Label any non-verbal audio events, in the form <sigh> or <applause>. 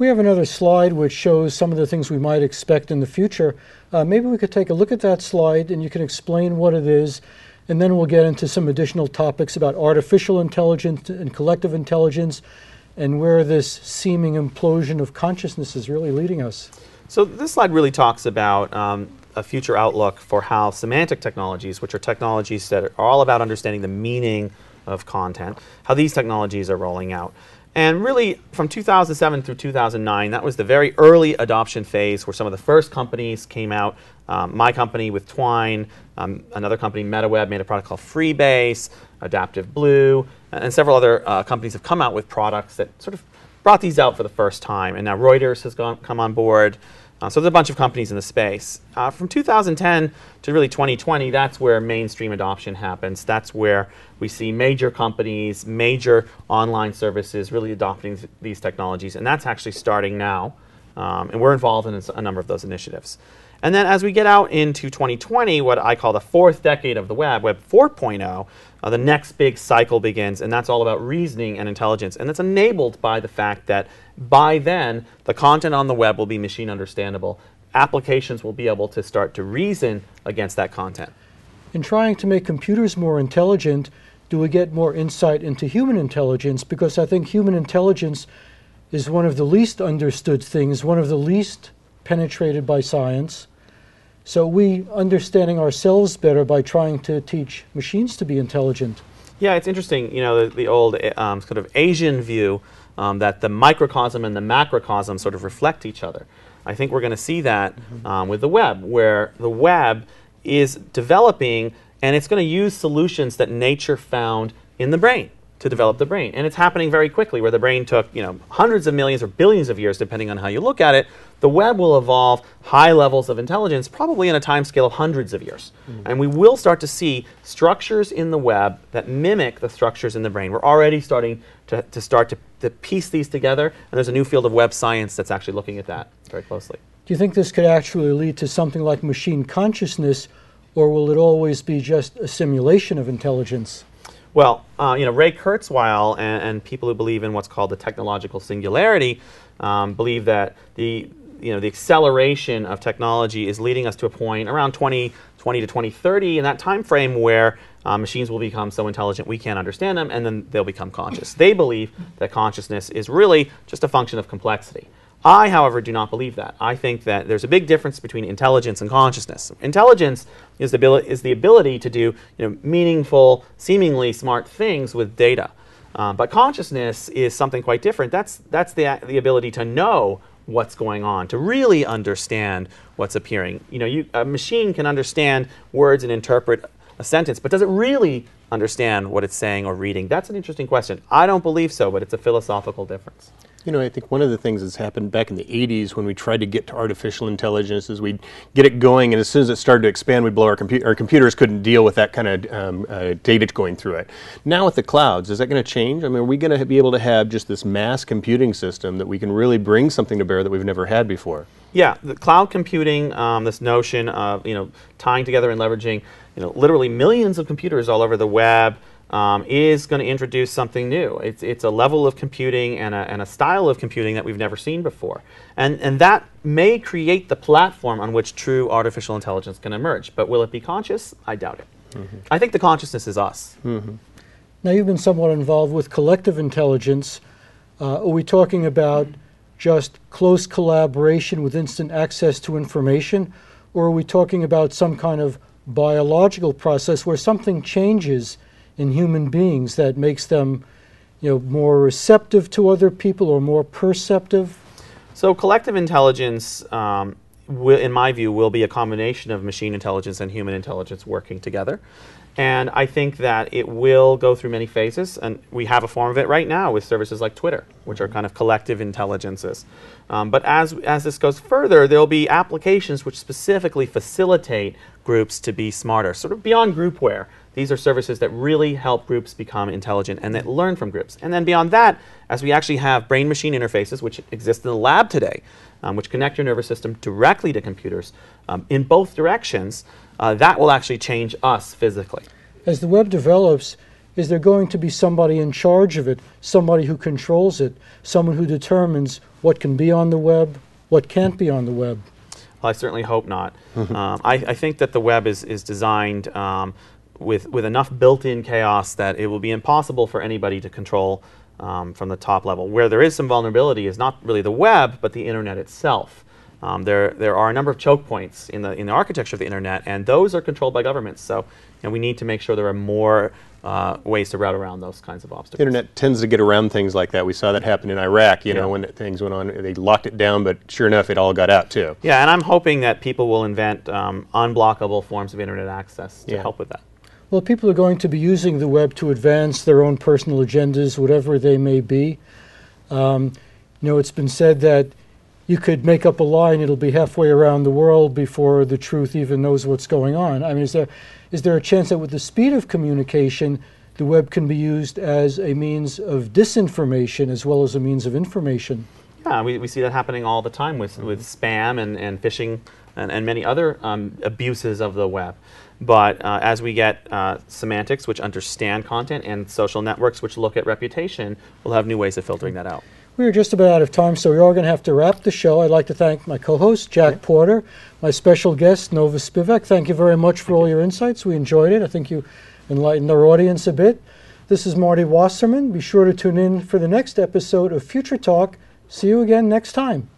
We have another slide which shows some of the things we might expect in the future. Uh, maybe we could take a look at that slide and you can explain what it is, and then we'll get into some additional topics about artificial intelligence and collective intelligence and where this seeming implosion of consciousness is really leading us. So this slide really talks about um, a future outlook for how semantic technologies, which are technologies that are all about understanding the meaning of content, how these technologies are rolling out. And really, from 2007 through 2009, that was the very early adoption phase where some of the first companies came out. Um, my company with Twine, um, another company, MetaWeb, made a product called Freebase, Adaptive Blue, and, several other uh, companies have come out with products that sort of brought these out for the first time. And now Reuters has gone, come on board. Uh, so there's a bunch of companies in the space. Uh, from 2010 to really 2020, that's where mainstream adoption happens. That's where we see major companies, major online services really adopting th these technologies, and that's actually starting now. Um, and we're involved in a number of those initiatives. And then as we get out into 2020, what I call the fourth decade of the web, Web 4.0, uh, the next big cycle begins, and that's all about reasoning and intelligence. And that's enabled by the fact that by then, the content on the web will be machine understandable. Applications will be able to start to reason against that content. In trying to make computers more intelligent, do we get more insight into human intelligence? Because I think human intelligence is one of the least understood things, one of the least penetrated by science. So we understanding ourselves better by trying to teach machines to be intelligent. Yeah, it's interesting. You know, the, the old um, sort of Asian view um, that the microcosm and the macrocosm sort of reflect each other. I think we're going to see that mm-hmm. um, with the web, where the web is developing and it's going to use solutions that nature found in the brain to develop the brain. And it's happening very quickly, where the brain took you know hundreds of millions or billions of years, depending on how you look at it. The web will evolve high levels of intelligence, probably in a time scale of hundreds of years. Mm-hmm. And we will start to see structures in the web that mimic the structures in the brain. We're already starting to, to start to, to piece these together, and there's a new field of web science that's actually looking at that very closely. Do you think this could actually lead to something like machine consciousness, or will it always be just a simulation of intelligence? Well, uh, you know, Ray Kurzweil and, and, people who believe in what's called the technological singularity um, believe that the you know the acceleration of technology is leading us to a point around 20, to 2030 in that time frame where uh, machines will become so intelligent we can't understand them and then they'll become conscious. They believe that consciousness is really just a function of complexity. I, however, do not believe that. I think that there's a big difference between intelligence and consciousness. Intelligence is the, is the ability to do you know, meaningful, seemingly smart things with data. Uh, but consciousness is something quite different. That's, that's the, the ability to know what's going on, to really understand what's appearing. You know, you, a machine can understand words and interpret a sentence, but does it really understand what it's saying or reading? That's an interesting question. I don't believe so, but it's a philosophical difference. You know, I think one of the things that's happened back in the 80s when we tried to get to artificial intelligence is we'd get it going, and as soon as it started to expand, we'd blow our computer. Our computers couldn't deal with that kind of um, uh, data going through it. Now with the clouds, is that going to change? I mean, are we going to be able to have just this mass computing system that we can really bring something to bear that we've never had before? Yeah, the cloud computing, um, this notion of, you know, tying together and leveraging, you know, literally millions of computers all over the web, um, is going to introduce something new. It's, it's a level of computing and a, and a style of computing that we've never seen before. And, and that may create the platform on which true artificial intelligence can emerge. But will it be conscious? I doubt it. Mm -hmm. I think the consciousness is us. Mm -hmm. Now, you've been somewhat involved with collective intelligence. Uh, are we talking about just close collaboration with instant access to information? Or are we talking about some kind of biological process where something changes? in human beings that makes them you know, more receptive to other people or more perceptive? So collective intelligence, um, will, in my view, will be a combination of machine intelligence and human intelligence working together. And I think that it will go through many phases, and we have a form of it right now with services like Twitter, which are kind of collective intelligences. Um, but as, as this goes further, there'll be applications which specifically facilitate groups to be smarter, sort of beyond groupware, these are services that really help groups become intelligent and that learn from groups. And then beyond that, as we actually have brain machine interfaces, which exist in the lab today, um, which connect your nervous system directly to computers um, in both directions, uh, that will actually change us physically. As the web develops, is there going to be somebody in charge of it, somebody who controls it, someone who determines what can be on the web, what can't be on the web? Well, I certainly hope not. <laughs> um, I, I, think that the web is, is designed um, with, with enough built-in chaos that it will be impossible for anybody to control um, from the top level. Where there is some vulnerability is not really the web, but the internet itself. Um, there, there are a number of choke points in the, in the architecture of the internet, and those are controlled by governments. So you know, we need to make sure there are more uh, ways to route around those kinds of obstacles. The internet tends to get around things like that. We saw that happen in Iraq, you yeah. know, when things went on. They locked it down, but sure enough, it all got out too. Yeah, and I'm hoping that people will invent um, unblockable forms of internet access to yeah. help with that. Well, people are going to be using the web to advance their own personal agendas, whatever they may be. Um, you know, it's been said that you could make up a lie and it'll be halfway around the world before the truth even knows what's going on. I mean, is there, is there a chance that with the speed of communication, the web can be used as a means of disinformation as well as a means of information? Yeah, we, we see that happening all the time with, mm -hmm. with spam and, and phishing and, and many other um, abuses of the web. But uh, as we get uh, semantics, which understand content, and social networks, which look at reputation, we'll have new ways of filtering that out. We are just about out of time, so we are going to have to wrap the show. I'd like to thank my co host, Jack Porter, my special guest, Nova Spivak. Thank you very much for all your insights. We enjoyed it. I think you enlightened our audience a bit. This is Marty Wasserman. Be sure to tune in for the next episode of Future Talk. See you again next time.